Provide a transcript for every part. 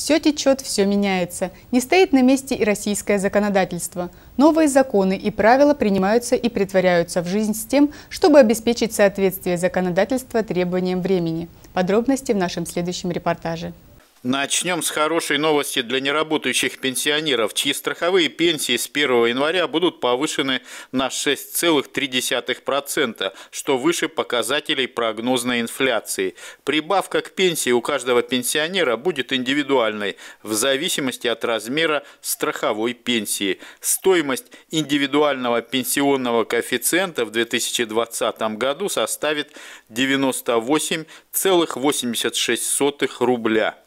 Все течет, все меняется. Не стоит на месте и российское законодательство. Новые законы и правила принимаются и притворяются в жизнь с тем, чтобы обеспечить соответствие законодательства требованиям времени. Подробности в нашем следующем репортаже. Начнем с хорошей новости для неработающих пенсионеров, чьи страховые пенсии с 1 января будут повышены на 6,3%, что выше показателей прогнозной инфляции. Прибавка к пенсии у каждого пенсионера будет индивидуальной в зависимости от размера страховой пенсии. Стоимость индивидуального пенсионного коэффициента в 2020 году составит 98,86 рубля.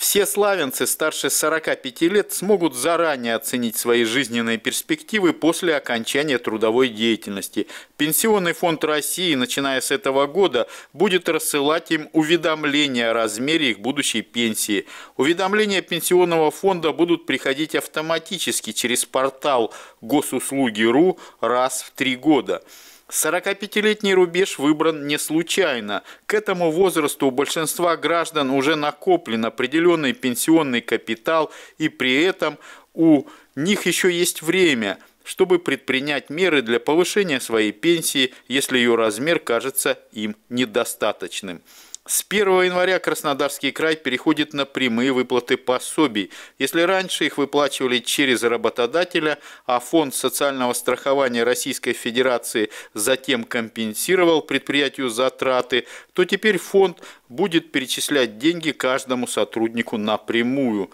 Все славянцы старше 45 лет смогут заранее оценить свои жизненные перспективы после окончания трудовой деятельности. Пенсионный фонд России, начиная с этого года, будет рассылать им уведомления о размере их будущей пенсии. Уведомления пенсионного фонда будут приходить автоматически через портал госуслуги.ру раз в три года. 45-летний рубеж выбран не случайно. К этому возрасту у большинства граждан уже накоплен определенный пенсионный капитал, и при этом у них еще есть время, чтобы предпринять меры для повышения своей пенсии, если ее размер кажется им недостаточным. С 1 января Краснодарский край переходит на прямые выплаты пособий. Если раньше их выплачивали через работодателя, а Фонд социального страхования Российской Федерации затем компенсировал предприятию затраты, то теперь фонд будет перечислять деньги каждому сотруднику напрямую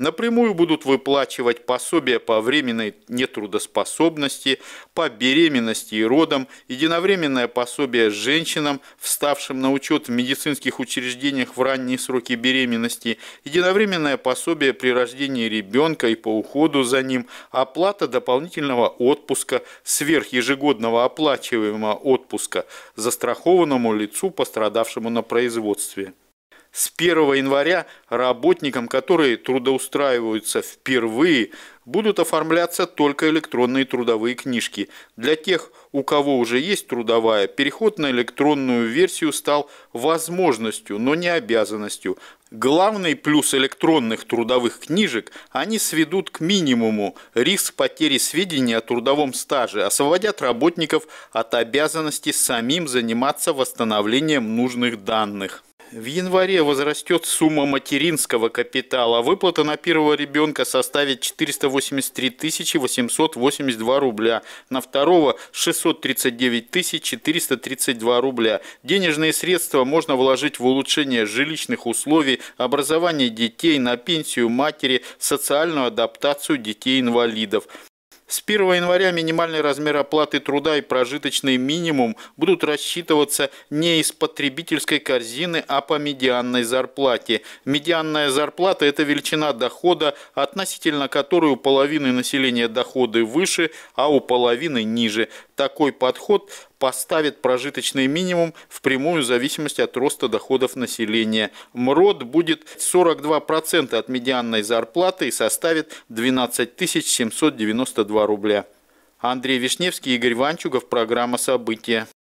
напрямую будут выплачивать пособия по временной нетрудоспособности, по беременности и родам, единовременное пособие женщинам, вставшим на учет в медицинских учреждениях в ранние сроки беременности, единовременное пособие при рождении ребенка и по уходу за ним, оплата дополнительного отпуска, сверх ежегодного оплачиваемого отпуска застрахованному лицу, пострадавшему на производстве. С 1 января работникам, которые трудоустраиваются впервые, будут оформляться только электронные трудовые книжки. Для тех, у кого уже есть трудовая, переход на электронную версию стал возможностью, но не обязанностью. Главный плюс электронных трудовых книжек – они сведут к минимуму риск потери сведений о трудовом стаже, освободят работников от обязанности самим заниматься восстановлением нужных данных. В январе возрастет сумма материнского капитала. Выплата на первого ребенка составит 483 882 рубля, на второго 639 432 рубля. Денежные средства можно вложить в улучшение жилищных условий, образование детей, на пенсию матери, социальную адаптацию детей-инвалидов. С 1 января минимальный размер оплаты труда и прожиточный минимум будут рассчитываться не из потребительской корзины, а по медианной зарплате. Медианная зарплата – это величина дохода, относительно которой у половины населения доходы выше, а у половины ниже. Такой подход поставит прожиточный минимум в прямую зависимость от роста доходов населения. МРОД будет 42% от медианной зарплаты и составит 12 792 рубля. Андрей Вишневский, Игорь Ванчугов, программа «События».